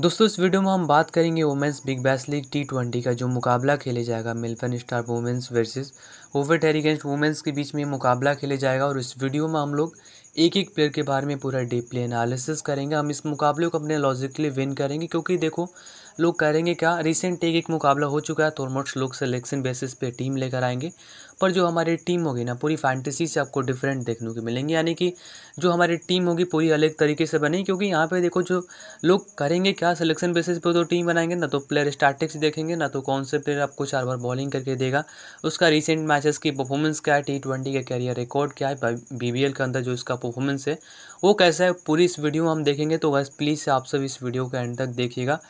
दोस्तों इस वीडियो में हम बात करेंगे women's big bash league T twenty का जो मुकाबला खेले जाएगा मिल्फन स्टार वुमेंस वर्सेस ओवर टेर वुमेंस के बीच में मुकाबला खेले जाएगा और इस वीडियो में हम लोग एक एक प्लेयर के बारे में पूरा डीपली एनालिसिस करेंगे हम इस मुकाबले को अपने लॉजिकली विन करेंगे क्योंकि देखो लोग करेंगे क्या रिसेंट एक एक मुकाबला हो चुका है तो लोग सिलेक्शन बेसिस पे टीम लेकर आएंगे पर जो हमारी टीम होगी ना पूरी फैंटेसी से आपको डिफरेंट देखने को मिलेंगे यानी कि जो हमारी टीम होगी पूरी अलग तरीके से बनेगी क्योंकि यहाँ पे देखो जो लोग करेंगे क्या सिलेक्शन बेसिस पे तो टीम बनाएंगे ना तो प्लेयर स्टार्टिक्स देखेंगे ना तो कौन से प्लेयर आपको चार बार बॉलिंग करके देगा उसका रिसेंट मैचेस की परफॉर्मेंस क्या है टी ट्वेंटी का कैरियर रिकॉर्ड क्या है बी के अंदर जो इसका परफॉर्मेंस है वो कैसा है पूरी इस वीडियो हम देखेंगे तो बस प्लीज़ आप सब इस वीडियो का एंड तक देखिएगा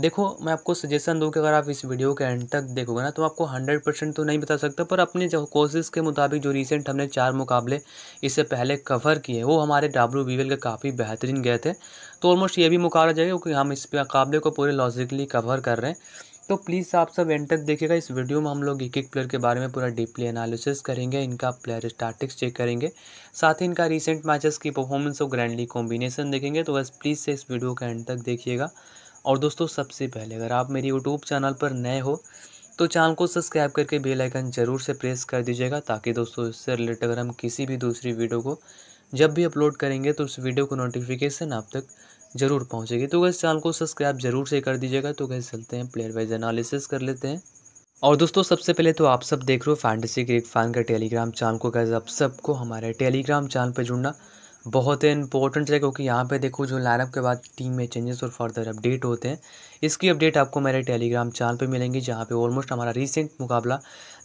देखो मैं आपको सजेशन दूँ कि अगर आप इस वीडियो के एंड तक देखोगे ना तो आपको हंड्रेड परसेंट तो नहीं बता सकता पर जो कोशिश के मुताबिक जो रिसेंट हमने चार मुकाबले इससे पहले कवर किए वो हमारे डब्ल्यू बी वेल के काफ़ी बेहतरीन गए थे तो ऑलमोस्ट ये भी मुकाबला जाएगा क्योंकि हम इस मुकाबले को पूरे लॉजिकली कवर कर रहे हैं तो प्लीज़ आप सब एंड तक देखिएगा इस वीडियो में हम लोग एक एक प्लेयर के बारे में पूरा डीपली एनालिसिस करेंगे इनका प्लेयर स्टैटिक्स चेक करेंगे साथ ही इनका रिसेंट मैचेस की परफॉर्मेंस और ग्रैंडली कॉम्बिनेशन देखेंगे तो बस प्लीज़ से इस वीडियो का एंड तक देखिएगा और दोस्तों सबसे पहले अगर आप मेरे यूट्यूब चैनल पर नए हो तो चैनल को सब्सक्राइब करके बेल आइकन ज़रूर से प्रेस कर दीजिएगा ताकि दोस्तों इससे रिलेटेड अगर हम किसी भी दूसरी वीडियो को जब भी अपलोड करेंगे तो उस वीडियो को नोटिफिकेशन आप तक ज़रूर पहुँचेगी तो अगर चैनल को सब्सक्राइब ज़रूर से कर दीजिएगा तो कैसे चलते हैं प्लेयर वाइज एनालिसिस कर लेते हैं और दोस्तों सबसे पहले तो आप सब देख रहे हो फैंटेसी क्रिक फैन का टेलीग्राम चैनल को कैसे आप सबको हमारे टेलीग्राम चैनल पर जुड़ना बहुत ही इंपॉर्टेंट है क्योंकि यहाँ पे देखो जो लाइनअप के बाद टीम में चेंजेस और फर्दर अपडेट होते हैं इसकी अपडेट आपको मेरे टेलीग्राम चैनल पे मिलेंगी जहाँ पे ऑलमोस्ट हमारा रिसेंट मुकाबला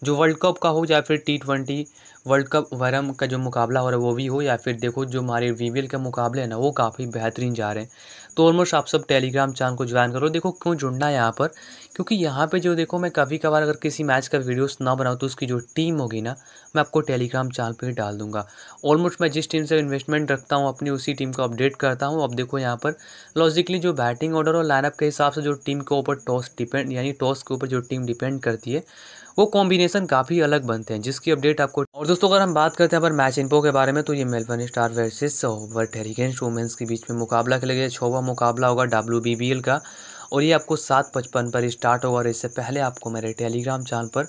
जो वर्ल्ड कप का हो या फिर टी ट्वेंटी वर्ल्ड कप वरम का जो मुकाबला हो रहा है वो भी हो या फिर देखो जो हमारे वी के मुकाबले हैं ना वो काफ़ी बेहतरीन जा रहे हैं तो ऑलमोस्ट आप सब टेलीग्राम चैनल को ज्वाइन करो देखो क्यों जुड़ना है यहाँ पर क्योंकि यहाँ पे जो देखो मैं कभी कभार अगर किसी मैच का वीडियोस ना बनाऊँ तो उसकी जो टीम होगी ना मैं आपको टेलीग्राम चैनल पर डाल दूँगा ऑलमोस्ट मैं जिस टीम से इन्वेस्टमेंट रखता हूँ अपनी उसी टीम को अपडेट करता हूँ अब देखो यहाँ पर लॉजिकली जो बैटिंग ऑर्डर और लाइनअप के हिसाब से जो टीम के ऊपर टॉस डिपेंड यानी टॉस के ऊपर जो टीम डिपेंड करती है वो कॉम्बिनेशन काफ़ी अलग बनते हैं जिसकी अपडेट आपको और दोस्तों अगर हम बात करते हैं पर मैच इनपो के बारे में तो ये मेलबर्न स्टार वर्सेस ओवर टेरिगेंस वुमेंस के बीच में मुकाबला खेले गया छवा मुकाबला होगा डब्ल्यू का और ये आपको सात पचपन पर स्टार्ट होगा और इससे पहले आपको मेरे टेलीग्राम चैनल पर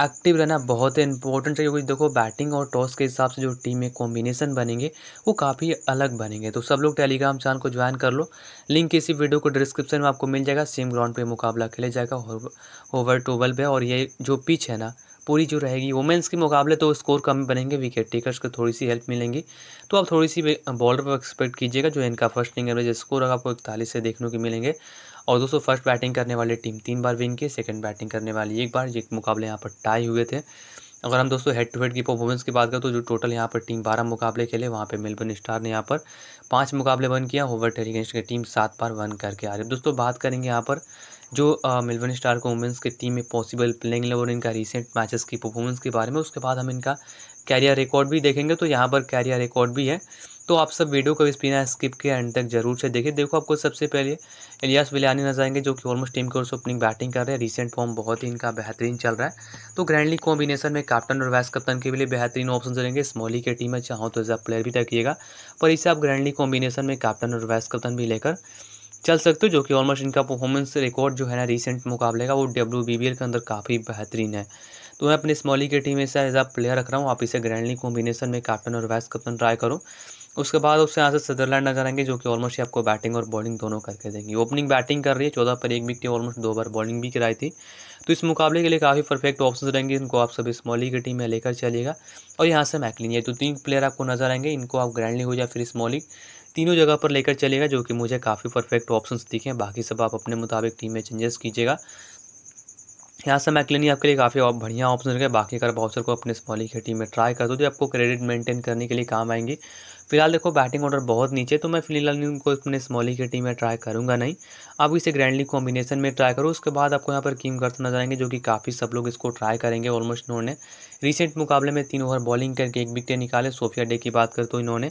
एक्टिव रहना बहुत ही इंपॉर्टेंट है क्योंकि देखो बैटिंग और टॉस के हिसाब से जो टीम में कॉम्बिनेशन बनेंगे वो काफ़ी अलग बनेंगे तो सब लोग टेलीग्राम चैनल को ज्वाइन कर लो लिंक इसी वीडियो को डिस्क्रिप्शन में आपको मिल जाएगा सेम ग्राउंड पे मुकाबला खेले जाएगा ओवर टोबल पर और ये जो पिच है ना पूरी जो रहेगी वुमेंस के मुकाबले तो स्कोर कम बनेंगे विकेट टेकर्स को थोड़ी सी हेल्प मिलेंगी तो आप थोड़ी सी बॉलर पर एक्सपेक्ट कीजिएगा जो इनका फर्स्ट इनिंग एवरेज स्कोर आपको इकतालीस से देखने को मिलेंगे और दोस्तों फर्स्ट बैटिंग करने वाली टीम तीन बार विन की सेकंड बैटिंग करने वाली एक बार ये मुकाबले यहाँ पर टाई हुए थे अगर हम दोस्तों हेड टू हेड की परफॉर्मेंस की बात करें तो जो टोटल यहाँ पर टीम बारह मुकाबले खेले वहाँ पे मेलबर्न स्टार ने यहाँ पर पाँच मुकाबले वन किया होवर टेलीगेंस्ट की टीम सात बार वन करके आ रही है दोस्तों बात करेंगे यहाँ पर जो मेलबर्न स्टार को वुमेंस की टीम में पॉसिबल प्लेइंग लेवल और इनका रिसेंट मैचेस की परफॉर्मेंस के बारे में उसके बाद हम इनका कैरियर रिकॉर्ड भी देखेंगे तो यहाँ पर कैरियर रिकॉर्ड भी है तो आप सब वीडियो को इस बिना स्किप के एंड तक जरूर से देखिए देखो आपको सबसे पहले इलियास विलानी नजर आएंगे जो कि ऑलमोस्ट टीम की ओर से ओपनिंग बैटिंग कर रहे हैं रिसेंट फॉर्म बहुत ही इनका बेहतरीन चल रहा है तो ग्रैंडली कॉम्बिनेशन में कैप्टन और वाइस कप्तान के लिए बेहतरीन ऑप्शन रहेंगे स्मॉली के टीम में चाहो तो एज प्लेयर भी रखिएगा पर इसे आप ग्रैंडली कॉम्बिनेशन में कैप्टन और वाइस कप्तान भी लेकर चल सकते हो जो कि ऑलमोस्ट इनका परफॉर्मेंस रिकॉर्ड जो है ना रिसेंट मुकाबले का वो डब्ल्यू बी बी एल के अंदर काफ़ी बेहतरीन है तो मैं अपने स्मॉली के टीम में से एज आ प्लेयर रख रहा हूँ आप इसे ग्रैंडली कॉम्बिनेशन में कैप्टन और वाइस कप्तान ट्राई करो उसके बाद उससे यहाँ से सदरलैंड नजर आएंगे जो कि ऑलमोस्ट ही आपको बैटिंग और बॉलिंग दोनों करके देंगी ओपनिंग बैटिंग कर रही है चौदह पर एक विकेट ऑलमोस्ट दो बार बॉलिंग भी कराई थी तो इस मुकाबले के लिए काफ़ी परफेक्ट ऑप्शन रहेंगे इनको आप सभी स्मॉली की टीम में लेकर चलिएगा और यहाँ से मैकलिन ये तो तीन प्लेयर आपको नजर आएंगे इनको आप ग्रैंड लीग हो या फिर स्मॉली तीनों जगह पर लेकर चलेगा जो कि मुझे काफ़ी परफेक्ट ऑप्शन दिखे बाकी सब आप अपने मुताबिक टीम में चेंजेस कीजिएगा यहाँ से मैकलिन आपके लिए काफ़ी बढ़िया ऑप्शन रहेगा बाकी अगर बॉक्सर को अपने स्मॉली की टीम में ट्राई कर दो तो आपको क्रेडिट मेंटेन करने के लिए काम आएंगे फिलहाल देखो बैटिंग ऑर्डर बहुत नीचे तो मैं फिलहाल उनको अपने स्मॉली की टीम में ट्राई करूंगा नहीं अब इसे ग्रैंडली कॉम्बिनेशन में ट्राई करो उसके बाद आपको यहाँ पर किम करते नजर आएंगे जो कि काफ़ी सब लोग इसको ट्राई करेंगे ऑलमोस्ट इन्होंने रिसेंट मुकाबले में तीन ओवर बॉलिंग करके एक विकेट निकाले सोफिया डे की बात करते तो इन्होंने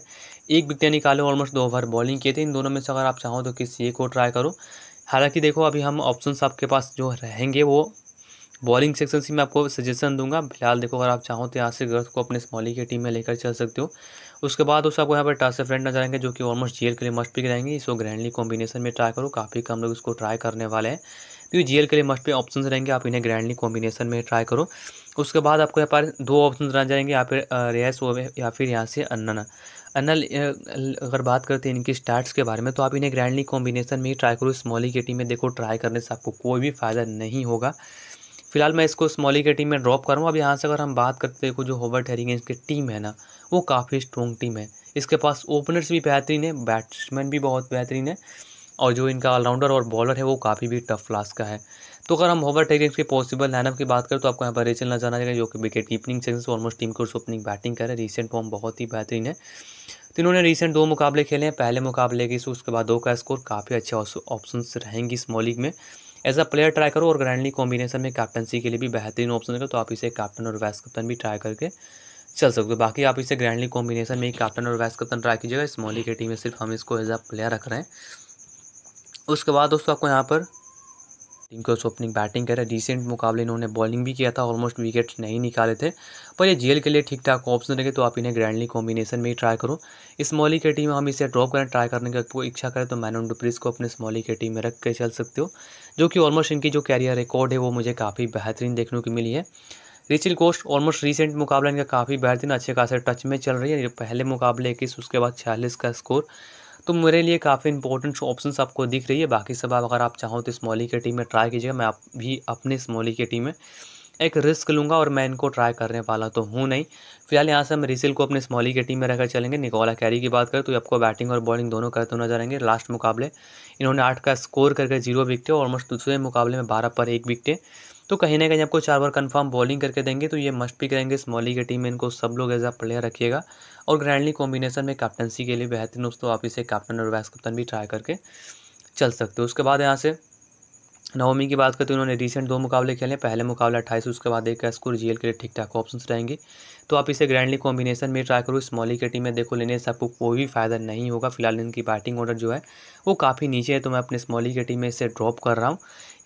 एक विकेट निकाले ऑलमोस्ट दो ओवर बॉलिंग किए थे इन दोनों में से अगर आप चाहो तो किसी एक को ट्राई करो हालांकि देखो अभी हम ऑप्शन आपके पास जो रहेंगे वो बॉलिंग सेक्शन से मैं आपको सजेशन दूंगा फिलहाल देखो अगर आप चाहो तो यहाँ से गर्थ को अपने स्मॉली की टीम में लेकर चल सकते हो उसके बाद उस आपको यहाँ पर टासे फ्रेंड नजर आएंगे जो कि ऑलमोस्ट जीएल के लिए मस्ट पिक रहेंगे इसको ग्रैंडली कॉम्बिनेशन में ट्राई करो काफ़ी कम लोग इसको ट्राई करने वाले हैं क्योंकि तो जीएल के लिए मस्ट पे ऑप्शन रहेंगे आप इन्हें ग्रैंडली कॉम्बिनेशन में ट्राई करो उसके बाद आपको यहाँ पर दो ऑप्शन नजर जाएंगे या फिर रेस या फिर यहाँ से अन्ना अनल अगर बात करते हैं इनकी स्टार्ट्स के बारे में तो आप इन्हें ग्रैंडली कॉम्बिनेशन में ही ट्राई करो स्मॉली के टीम में देखो ट्राई करने से आपको कोई भी फ़ायदा नहीं होगा फिलहाल मैं इसको स्मॉली के टीम में ड्रॉप कर रहा हूँ अब यहाँ से अगर हम बात करते देखो जो होवर्ट हेरिगेंस की टीम है ना वो काफ़ी स्ट्रॉन्ग टीम है इसके पास ओपनर्स भी बेहतरीन है बैट्समैन भी बहुत बेहतरीन है और जो इनका ऑलराउंडर और बॉलर है वो काफ़ी भी टफ क्लास का है तो अगर हम होवर टेगेंस के पॉसिबल लाइनअप की बात करें तो आपको यहाँ पर रेचल नजर आएगा जो कि विकेट कीपनिंग से ऑलमोस्ट टीम को ओपनिंग बैटिंग कर रहे रिसेंट फॉर्म बहुत ही बेहतरीन है तो इन्होंने रिसेंट दो मुकाबले खेले हैं पहले मुकाबले के उसके बाद दो का स्कोर काफ़ी अच्छे ऑप्शन रहेंगे इस मॉलिग में एज अ प्लेयर ट्राई करो और ग्रैंडली कॉम्बिनेशन में कैप्टनसी के लिए भी बेहतरीन ऑप्शन है तो आप इसे कैप्टन और वैस कप्तान भी ट्राई करके चल सकते हो बाकी आप इसे ग्रैंडली कॉम्बिनेशन में ही कैप्टन और वैस कप्तान ट्राई कीजिएगा स्मॉली के टीम में सिर्फ हम इसको एज अ प्लेयर रख रहे हैं उसके बाद दोस्तों आपको यहाँ पर टिंकर्स ओपनिंग बैटिंग करे रिसेंट मुकाबले इन्होंने बॉलिंग भी किया था ऑलमोस्ट विकेट नहीं निकाले थे पर ये जेल के लिए ठीक ठाक ऑप्शन रखे तो आप इन्हें ग्रैंडली कॉम्बिनेशन में ही ट्राई करो स्मॉली के टीम हम इसे ड्रॉप करें ट्राई करने की कोई इच्छा करें तो मैनन डुप्रिस को अपने स्मॉली के टीम में रख के चल सकते हो जो कि ऑलमोस्ट इनकी जो कैरियर रिकॉर्ड है वो मुझे काफ़ी बेहतरीन देखने को मिली है रिचिल कोस्ट ऑलमोस्ट रिसेंट मुकाबला इनका काफ़ी बेहतरीन अच्छे खासे टच में चल रही है पहले मुकाबले इक्कीस उसके बाद छियालीस का स्कोर तो मेरे लिए काफ़ी इंपॉर्टेंट ऑप्शंस आपको दिख रही है बाकी सब आप अगर आप चाहो तो स्मॉली के टीम में ट्राई कीजिएगा मैं आप भी अपने स्मॉली के टीम में एक रिस्क लूँगा और मैं इनको ट्राई करने वाला तो हूँ नहीं फिलहाल यहाँ से हम रिसिल को अपने स्मॉली के टीम में रहकर चलेंगे निकोला कैरी की बात करें तो आपको बैटिंग और बॉलिंग दोनों करते हुए नजर आएंगे लास्ट मुकाबले इन्होंने आठ का स्कोर करके जीरो विकटें और ऑलमोस्ट दूसरे मुकाबले में बारह पर एक विकटें तो कहीं ना कहीं आपको चार बार कंफर्म बॉलिंग करके देंगे तो ये मस्ट भी करेंगे स्मॉली की टीम में इनको सब लोग एज आ प्लेयर रखिएगा और ग्रैंडली कॉम्बिनेशन में कैप्टनसी के लिए बेहतरीन दोस्तों आप इसे कैप्टन और वाइस कप्तान भी ट्राई करके चल सकते हो उसके बाद यहाँ से नवमी की बात करते हैं तो उन्होंने रिसेंट दो मुकाबले खेले पहले मुकाबला अट्ठाईस उसके बाद एक स्कोर जीएल के लिए ठीक ठाक ऑप्शन रहेंगे तो आप इसे ग्रैंडली कॉम्बिनेशन में ट्राई करो स्मॉली के टीम में देखो लेने से आपको कोई भी फ़ायदा नहीं होगा फिलहाल इनकी बैटिंग ऑर्डर जो है वो काफ़ी नीचे है तो मैं अपने स्मॉली के टीम में इसे ड्रॉप कर रहा हूँ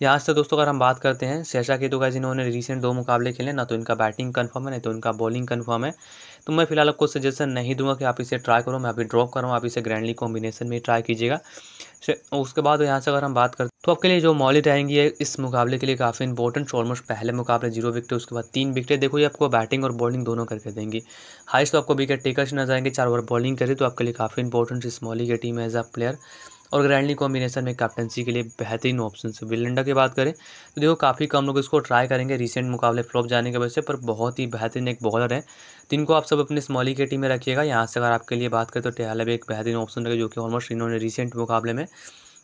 यहाँ से दोस्तों अगर हम बात करते हैं सहसा के तो गाइज इन्होंने रिसेंट दो मुकाबले खेले ना तो इनका बैटिंग कन्फर्म है ना तो इनका बॉलिंग कन्फर्म है तो मैं फिलहाल आपको सजेशन नहीं दूंगा कि आप इसे ट्राई करो मैं अभी ड्रॉप कर रहा हूँ आप इसे ग्रैंडली कॉम्बिनेशन में ट्राई कीजिएगा उसके बाद यहाँ से अगर हम बात करते तो आपके लिए जो मॉलिट आएंगी है इस मुकाबले के लिए काफ़ी इंपॉर्टेंट ऑलमोस्ट पहले मुकाबले जीरो विकेट उसके बाद तीन विकेट देखो ये आपको बैटिंग और बॉलिंग दोनों करके देंगी हाइस्ट तो आपको विकेट टेकर्स नजर आएंगे चार ओवर बॉलिंग करें तो आपके लिए काफ़ी इंपॉर्टेंट इस मॉली की टीम एज अ प्लेयर और ग्रैंडली कॉम्बिनेशन में कैप्टनसी के लिए बेहतरीन ऑप्शन है विलेंडा की बात करें तो देखो काफ़ी कम लोग इसको ट्राई करेंगे रिसेंट मुकाबले फ्लॉप जाने की वजह से पर बहुत ही बेहतरीन एक बॉलर है जिनको आप सब अपने स्मॉली के टीम में रखिएगा यहाँ से अगर आपके लिए बात करें तो भी एक बेहतरीन ऑप्शन रहेगा जो कि ऑलमोस्ट इन्होंने रिसेंट मुकाबले में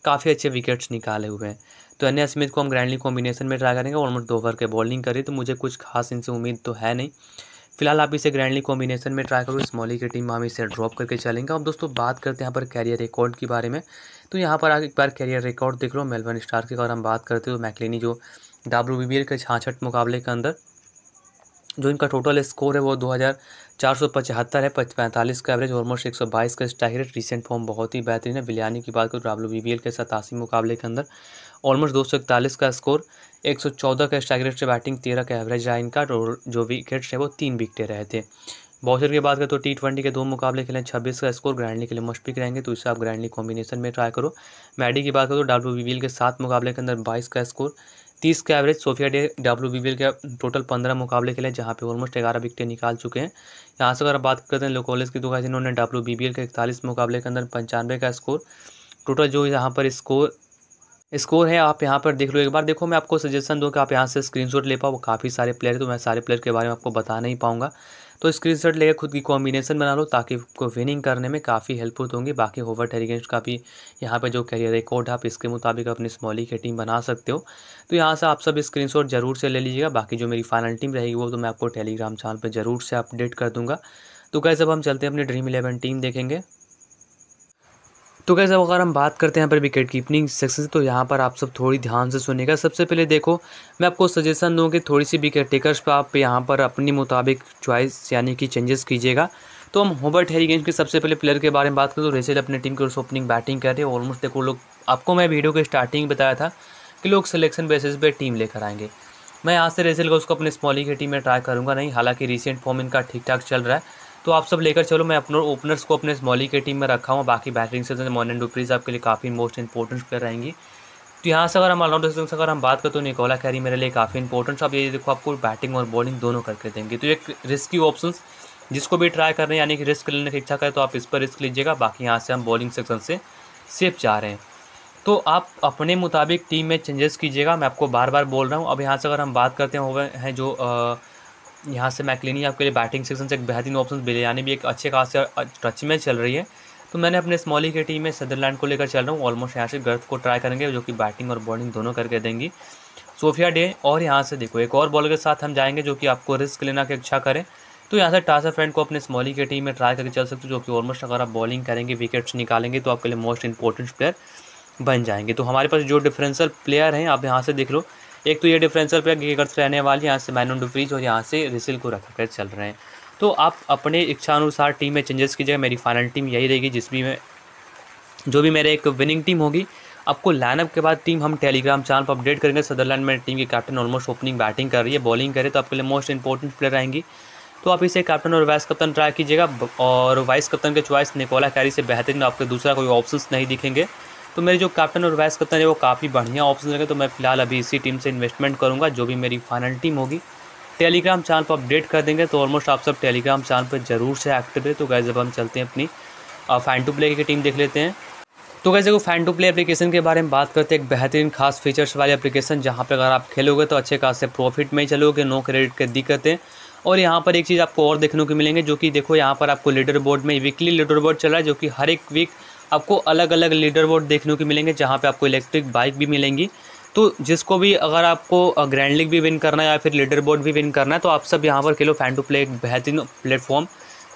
काफ़ी अच्छे विकेट्स निकाले हुए हैं तो अन्य स्मिथ को हम ग्रैंडली कॉम्बिनेशन में ट्राई करेंगे ऑलमोस्ट दो ओवर के बॉलिंग करी तो मुझे कुछ खास इनसे उम्मीद तो है नहीं फिलहाल आप इसे ग्रैंडली कॉम्बिनेशन में ट्राई करो स्मॉली की टीम हम इसे ड्रॉप करके चलेंगे अब दोस्तों बात करते हैं यहाँ पर कैरियर रिकॉर्ड के बारे में तो यहाँ पर आप एक बार कैरियर रिकॉर्ड देख लो मेलबर्न स्टार की अगर हम बात करते हो तो मैकलिनी जो डब्ल्यू के छाछठ मुकाबले के अंदर जो इनका टोटल स्कोर है वो दो हज़ार चार सौ पचहत्तर है पैंतालीस का एवरेज ऑलमोस्ट एक सौ बाईस का स्टाइल रेट रिसेंट फॉर्म बहुत ही बेहतरीन है बिलियानी की बात करो डब्ल्यू बी के सतासी मुकाबले के अंदर ऑलमोस्ट दो सौ इकतालीस का स्कोर एक सौ चौदह के स्ट्राइक रेट से बैटिंग तेरह का एवरेज रहा इनका और जो विकेट्स है वो तीन विकटे रहे थे बॉसर की बात करें तो टी ट्वेंटी के दो मुकाबले खेले छब्बीस का स्कोर ग्रैंडली के लिए मुश्किल रहेंगे तो इससे आप ग्रैंडली कॉम्बिनेशन में ट्राई करो मैडी की बात करो तो डब्ल्यू बी के सात मुकाबले के अंदर बाईस का स्कोर तीस का average Sophia Day W B के टोटल पंद्रह मुकाबले खेले जहाँ पे ऑलमोस्ट ग्यारह विकटें निकाल चुके हैं यहाँ से अगर बात करते हैं लोकोलेस की तो इन्होंने डब्ल्यू बी के इकतालीस मुकाबले के अंदर पंचानवे का स्कोर टोटल जो यहाँ पर स्कोर स्कोर है आप यहाँ पर देख लो एक बार देखो मैं आपको सजेशन दूँ कि आप यहाँ से स्क्रीनशॉट ले पाओ काफ़ी सारे प्लेयर तो मैं सारे प्लेयर के बारे में आपको बता नहीं पाऊँगा तो स्क्रीनशॉट लेकर खुद की कॉम्बिनेशन बना लो ताकि आपको विनिंग करने में काफ़ी हेल्पफुल तो होंगी बाकी होवर हेरिगेंट का भी यहाँ पे जो करियर रिकॉर्ड है आप इसके मुताबिक अपनी स्मॉली की टीम बना सकते हो तो यहाँ से आप सब शॉट जरूर से ले लीजिएगा बाकी जो मेरी फाइनल टीम रहेगी वो तो मैं आपको टेलीग्राम चैनल पर जरूर से अपडेट कर दूँगा तो कैसे अब हम चलते हैं अपनी ड्रीम इलेवन टीम देखेंगे तो कैसे अगर हम बात करते हैं यहाँ पर विकेट कीपनिंग सेक्शन तो यहाँ पर आप सब थोड़ी ध्यान से सुनेगा सबसे पहले देखो मैं आपको सजेशन दूँ कि थोड़ी सी विकेट टेकर्स पर आप यहाँ पर अपने मुताबिक चॉइस यानी कि चेंजेस कीजिएगा तो हम होबर्ट गेंज के सबसे पहले प्लेयर के बारे में बात करें तो रेसेल अपनी टीम की ओर से ओपनिंग बैटिंग कर रहे हैं ऑलमोस्ट देखो लोग आपको मैं वीडियो के स्टार्टिंग बताया था कि लोग सिलेक्शन बेसिस पर टीम लेकर आएंगे मैं यहाँ से रेसेल का उसको अपने स्मॉलिंग की टीम में ट्राई करूँगा नहीं हालांकि रिसेंट फॉर्म इनका ठीक ठाक चल रहा है तो आप सब लेकर चलो मैं अपने ओपनर्स को अपने मॉली के टीम में रखा हूँ बाकी बैटिंग से मोनन डुप्रीज आपके लिए काफ़ी मोस्ट इंपॉर्टेंट प्लेयर रहेंगी तो यहाँ से अगर हम ऑलराउंडर से अगर हम बात करें तो निकोला कैरी मेरे लिए काफ़ी इंपॉर्टेंट अब ये देखो आपको बैटिंग और बॉलिंग दोनों करके देंगे तो एक रिस्की ऑप्शन जिसको भी ट्राई कर रहे हैं यानी कि रिस्क लेने की इच्छा करें तो आप इस पर रिस्क लीजिएगा बाकी यहाँ से हम बॉलिंग सेक्शन से सेफ जा रहे हैं तो आप अपने मुताबिक टीम में चेंजेस कीजिएगा मैं आपको बार बार बोल रहा हूँ अब यहाँ से अगर हम बात करते गए हैं जो आ, यहाँ से मैकलिनी आपके लिए बैटिंग सेक्शन से एक बेहतरीन ऑप्शन यानी भी एक अच्छे खास टच में चल रही है तो मैंने अपने स्मॉली के टीम में सदरलैंड को लेकर चल रहा हूँ ऑलमोस्ट यहाँ से गर्थ को ट्राई करेंगे जो कि बैटिंग और बॉलिंग दोनों करके देंगी सोफिया डे और यहाँ से देखो एक और बॉल के साथ हम जाएंगे जो कि आपको रिस्क लेना की इच्छा करें तो यहाँ से टासा फ्रेंड को अपने स्मॉली के टीम में ट्राई करके चल सकते हो जो कि ऑलमोस्ट अगर आप बॉलिंग करेंगे विकेट्स निकालेंगे तो आपके लिए मोस्ट इंपॉर्टेंट प्लेयर बन जाएंगे तो हमारे पास जो डिफरेंशियल प्लेयर हैं आप यहाँ से देख लो एक तो ये डिफरेंशियल पे गीगर्स रहने वाली यहाँ से मैनून डुफ्रीज और यहाँ से रिसिल को रख कर चल रहे हैं तो आप अपने इच्छा अनुसार टीम में चेंजेस कीजिएगा मेरी फाइनल टीम यही रहेगी जिस भी मैं जो भी मेरे एक विनिंग टीम होगी आपको लाइनअप के बाद टीम हम टेलीग्राम चैनल पर अपडेट करेंगे सदरलैंड में टीम के कैप्टन ऑलमोस्ट ओपनिंग बैटिंग कर रही है बॉलिंग करे तो आपके लिए मोस्ट इंपॉर्टेंट प्लेयर रहेंगी तो आप इसे कैप्टन और वाइस कप्तान ट्राई कीजिएगा और वाइस कप्तान के चॉइस निकोला कैरी से बेहतरीन आपके दूसरा कोई ऑप्शन नहीं दिखेंगे तो मेरी जो कैप्टन और वाइस कैप्टन है वो काफ़ी बढ़िया ऑप्शन लगे तो मैं फिलहाल अभी इसी टीम से इन्वेस्टमेंट करूँगा जो भी मेरी फाइनल टीम होगी टेलीग्राम चैनल पर अपडेट कर देंगे तो ऑलमोस्ट आप सब टेलीग्राम चैनल पर जरूर से एक्टिव है तो गए जब हम चलते हैं अपनी फैन टू प्ले की टीम देख लेते हैं तो कैसे को फैन टू प्ले एप्लीकेशन के बारे में बात करते हैं एक बेहतरीन खास फीचर्स वाली एप्लीकेशन जहाँ पर अगर आप खेलोगे तो अच्छे से प्रॉफिट में चलोगे नो क्रेडिट के दिक्कतें और यहाँ पर एक चीज़ आपको और देखने को मिलेंगे जो कि देखो यहाँ पर आपको लीडर बोर्ड में वीकली लीडर बोर्ड चल रहा है जो कि हर एक वीक आपको अलग अलग लीडर बोर्ड देखने को मिलेंगे जहाँ पे आपको इलेक्ट्रिक बाइक भी मिलेंगी तो जिसको भी अगर आपको ग्रैंड लीग भी विन करना है या फिर लीडर बोर्ड भी विन करना है तो आप सब यहाँ पर खेलो फैन टू प्ले एक बेहतरीन प्लेटफॉर्म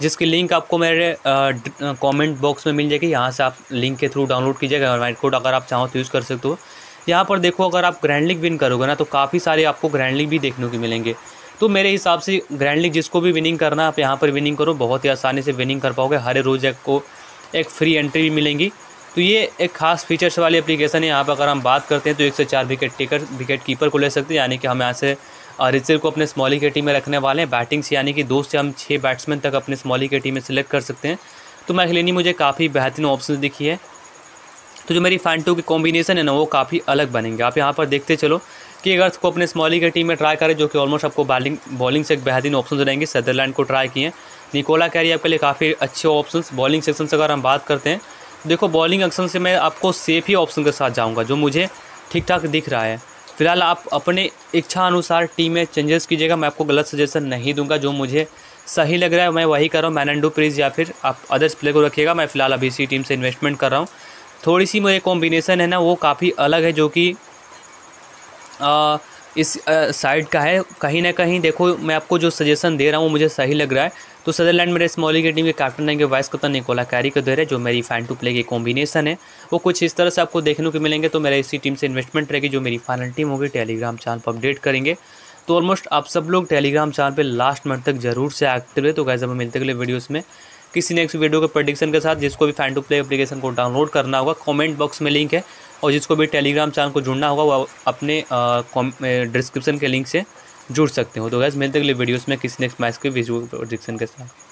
जिसकी लिंक आपको मेरे कमेंट बॉक्स में मिल जाएगी यहाँ से आप लिंक के थ्रू डाउनलोड कीजिएगा माइट कोड अगर आप चाहो तो यूज़ कर सकते हो यहाँ पर देखो अगर आप ग्रैंड लीग विन करोगे ना तो काफ़ी सारे आपको ग्रैंड लीग भी देखने को मिलेंगे तो मेरे हिसाब से ग्रैंड लीग जिसको भी विनिंग करना आप यहाँ पर विनिंग करो बहुत ही आसानी से विनिंग कर पाओगे हर रोज़ को एक फ्री एंट्री भी मिलेंगी तो ये एक खास फीचर्स वाली एप्लीकेशन है यहाँ पर अगर हम बात करते हैं तो एक से चार विकेट टेकर विकेट कीपर को ले सकते हैं यानी कि हम यहाँ से रिजर्व को अपने स्मॉली टीम में रखने वाले हैं बैटिंग से यानी कि दो से हम छः बैट्समैन तक अपने स्मॉली टीम में सेलेक्ट कर सकते हैं तो मैकलिनी मुझे काफ़ी बेहतरीन ऑप्शन दिखी है तो जो मेरी टू की कॉम्बिनेशन है ना वो काफ़ी अलग बनेंगे आप यहाँ पर देखते चलो कि अगर को अपने स्मॉली के टीम में ट्राई करें जो कि ऑलमोस्ट आपको बॉलिंग बॉलिंग से एक बेहतरीन ऑप्शन रहेंगे सदरलैंड को ट्राई किए निकोला कैरी आपके लिए काफ़ी अच्छे ऑप्शंस बॉलिंग सेक्शन से अगर हम बात करते हैं देखो बॉलिंग एक्शन से मैं आपको सेफ ही ऑप्शन के साथ जाऊँगा जो मुझे ठीक ठाक दिख रहा है फिलहाल आप अपने इच्छा अनुसार टीम में चेंजेस कीजिएगा मैं आपको गलत सजेशन नहीं दूंगा जो मुझे सही लग रहा है मैं वही कर रहा हूँ मैनडो प्रीज या फिर आप अदर्स प्लेयर को रखिएगा मैं फ़िलहाल अभी इसी टीम से इन्वेस्टमेंट कर रहा हूँ थोड़ी सी मेरे कॉम्बिनेसन है ना वो काफ़ी अलग है जो कि इस साइड का है कहीं ना कहीं देखो मैं आपको जो सजेशन दे रहा हूँ वो मुझे सही लग रहा है तो सदरलैंड मेरे स्मॉली की टीम के कैप्टन रहेंगे वाइस कप्तान निकोला कैरी को दे रहे जो मेरी फैन टू प्ले की कॉम्बिनेशन है वो कुछ इस तरह से आपको देखने को मिलेंगे तो मेरा इसी टीम से इन्वेस्टमेंट रहेगी जो मेरी फाइनल टीम होगी टेलीग्राम चैनल पर अपडेट करेंगे तो ऑलमोस्ट आप सब लोग टेलीग्राम चैनल पर लास्ट मंथ तक जरूर से एक्टिव है तो गैस अब मिलते अगले वीडियोज़ में किसी नेक्स्ट वीडियो के प्रोडिक्शन के साथ जिसको भी फैन टू प्ले एप्लीकेशन को डाउनलोड करना होगा कमेंट बॉक्स में लिंक है और जिसको भी टेलीग्राम चैनल को जुड़ना होगा वो अपने डिस्क्रिप्शन के लिंक से जुड़ सकते हो तो गैस मिलते अगले वीडियोस में किसी नेक्स्ट मैच के विजुअल प्रोडिक्शन के साथ